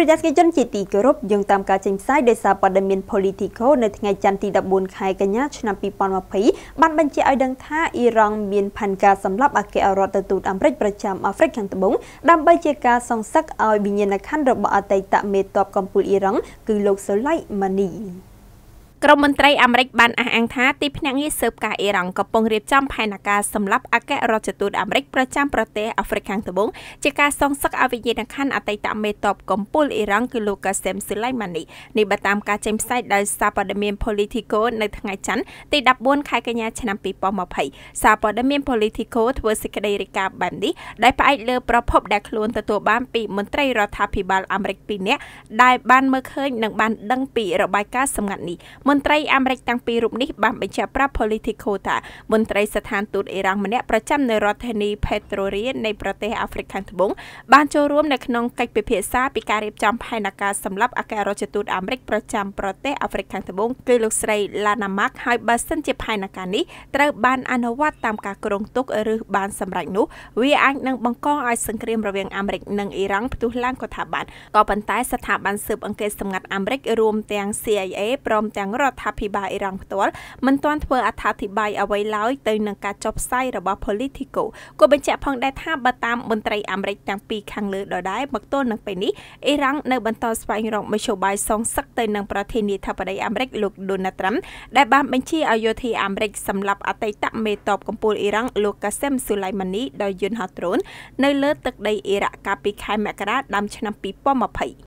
រយៈស្គីជនជាទីគោរពយោងតាមការចេញផ្សាយដោយសារព័ត៌មាន Politico នៅថ្ងៃច័ន្ទទី14ខែកញ្ញាឆ្នាំ2020បានបញ្ជាក់ឲ្យដឹងថាអ៊ីរ៉ង់មានផែនការសម្លាប់អគ្គរដ្ឋទូតអាមេរិកប្រចាំអាហ្វ្រិកខាងត្បូងដើម្បីជាការសងសឹកឲ្យវិញ្ញាណក្ខន្ធរបស់អតីតមេតបកម្ពុជាអ៊ីរ៉ង់គឺលោកសូឡៃម៉ានីក្រមមន្ត្រីអាមេរិកបានអះអាងថាទីភ្នាក់ងារស៊ើបការអ៊ីរ៉ង់កំពុងរៀបចំផែនការសម្លាប់អគ្គរដ្ឋទូតអាមេរិកប្រចាំប្រទេសអាហ្វ្រិកខាងត្បូងជាការសងសឹកអវិញ្ញាណក្ខន្ធអតីតមេតបកំពូលអ៊ីរ៉ង់គឺលោកកាសេមស៊ូឡៃម៉ានីនេះបើតាមការចេញផ្សាយដោយសារព័ត៌មាន Politico នៅថ្ងៃច័ន្ទទី14ខែកញ្ញាឆ្នាំ2020សារព័ត៌មាន Politico ធ្វើសេចក្តីរាយការណ៍បែបនេះដោយផ្អែកលើប្រភពដែលខ្លួនទទួលបានពីមន្ត្រីរដ្ឋាភិបាលអាមេរិក2នាក់ដែលបានមើលឃើញនិងបានដឹងពីរបាយការណ៍សម្ងាត់នេះមន្ន្ត្រីអាមេរិកទាំងពីររូបនេះបានបញ្ជាក់ប្រាប់ Politico ថាមន្ត្រីស្ថានទូតអ៊ីរ៉ង់ម្នាក់ប្រចាំនៅរដ្ឋធានី Pretoria នៃប្រទេសអាហ្វ្រិកខាងត្បូងបានចូលរួមនៅក្នុងកិច្ចពិភាក្សាពីការរៀបចំផែនការសម្រាប់អគ្គរដ្ឋទូតអាមេរិកប្រចាំប្រទេសអាហ្វ្រិកខាងត្បូងគឺលោកស្រី Lana Mark ហើយបើសិនជាផែនការនេះត្រូវបានអនុវត្តតាមការគ្រោងទុកឬបានសម្រេចនោះវាអាចនឹងបង្កឲ្យសង្គ្រាមរវាងអាមេរិកនិងអ៊ីរ៉ង់ផ្ទុះឡើងក៏ថាបានក៏ប៉ុន្តែស្ថាប័នស៊ើបអង្កេតសម្ងាត់អាមេរិករួមទាំង CIA ព្រមទាំងរដ្ឋាភិបាលអ៊ីរ៉ង់ផ្ទាល់មិនទាន់ធ្វើអត្ថាធិប្បាយអ្វីឡើយទៅនឹងការចុះផ្សាយរបស់ Politico ក៏បញ្ជាក់ផងដែរថាបើតាមមន្ត្រីអាមេរិកទាំងពីរខាងលើដដែលមកទល់នឹងពេលនេះអ៊ីរ៉ង់នៅបន្តស្វែងរកមធ្យោបាយសងសឹកទៅនឹងប្រធានាធិបតីអាមេរិកលោក Donald Trump ដែលបានបញ្ជាឲ្យយោធាអាមេរិកសម្លាប់អតីតមេតបកំពូលអ៊ីរ៉ង់លោក Qasem Soleimani ដោយយន្តហោះដ្រូន នៅលើ ទឹកដីអ៊ីរ៉ាក់កាលពីខែមករាដើមឆ្នាំ2020